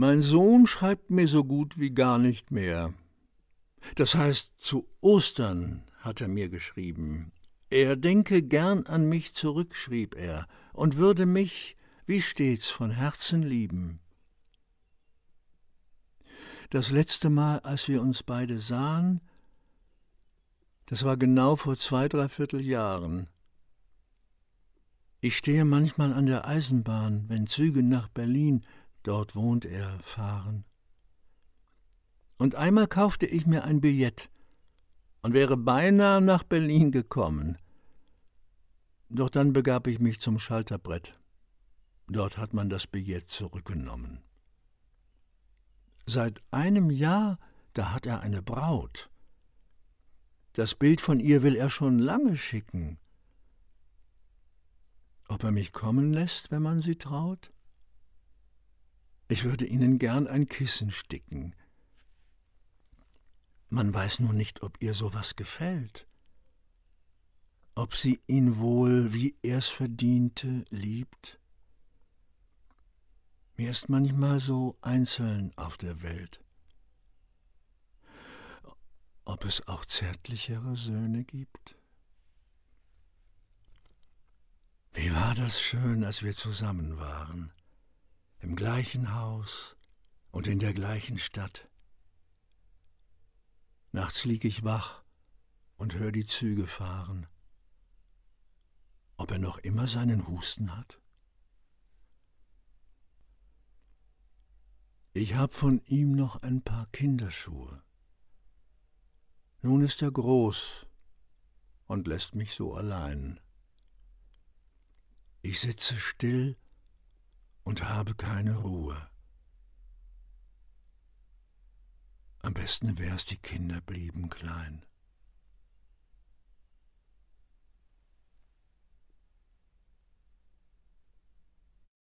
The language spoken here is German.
Mein Sohn schreibt mir so gut wie gar nicht mehr. Das heißt, zu Ostern hat er mir geschrieben. Er denke gern an mich zurück, schrieb er, und würde mich, wie stets, von Herzen lieben. Das letzte Mal, als wir uns beide sahen, das war genau vor zwei, dreiviertel Jahren. Ich stehe manchmal an der Eisenbahn, wenn Züge nach Berlin, dort wohnt er, fahren. Und einmal kaufte ich mir ein Billett und wäre beinahe nach Berlin gekommen. Doch dann begab ich mich zum Schalterbrett. Dort hat man das Billett zurückgenommen. Seit einem Jahr, da hat er eine Braut. Das Bild von ihr will er schon lange schicken. Ob er mich kommen lässt, wenn man sie traut? ich würde Ihnen gern ein Kissen sticken. Man weiß nur nicht, ob ihr sowas gefällt, ob sie ihn wohl, wie er's verdiente, liebt. Mir ist manchmal so einzeln auf der Welt. Ob es auch zärtlichere Söhne gibt? Wie war das schön, als wir zusammen waren im gleichen Haus und in der gleichen Stadt. Nachts lieg ich wach und hör die Züge fahren. Ob er noch immer seinen Husten hat? Ich hab von ihm noch ein paar Kinderschuhe. Nun ist er groß und lässt mich so allein. Ich sitze still und und habe keine Ruhe. Am besten wär's, die Kinder blieben klein.